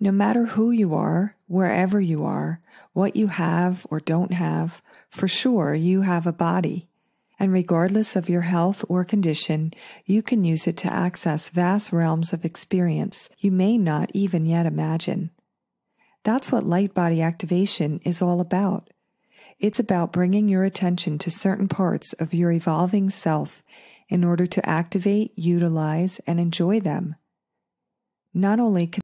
No matter who you are, wherever you are, what you have or don't have, for sure you have a body. And regardless of your health or condition, you can use it to access vast realms of experience you may not even yet imagine. That's what light body activation is all about. It's about bringing your attention to certain parts of your evolving self in order to activate, utilize, and enjoy them. Not only can